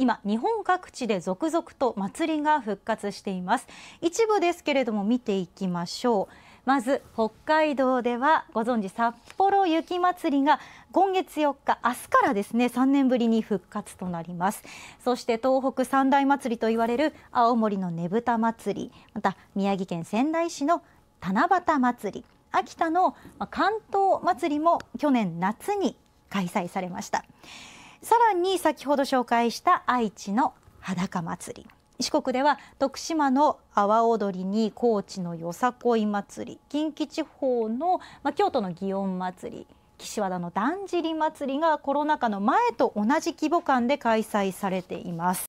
今日本各地で続々と祭りが復活しています一部ですけれども見ていきましょうまず北海道ではご存知札幌雪まつりが今月4日明日からですね3年ぶりに復活となりますそして東北三大祭りと言われる青森のねぶた祭りまた宮城県仙台市の七夕祭り秋田の関東祭りも去年夏に開催されましたさらに先ほど紹介した愛知の裸祭り四国では徳島の阿波踊りに高知のよさこい祭り近畿地方の、まあ、京都の祇園祭り岸和田のだんじり祭りがコロナ禍の前と同じ規模感で開催されています。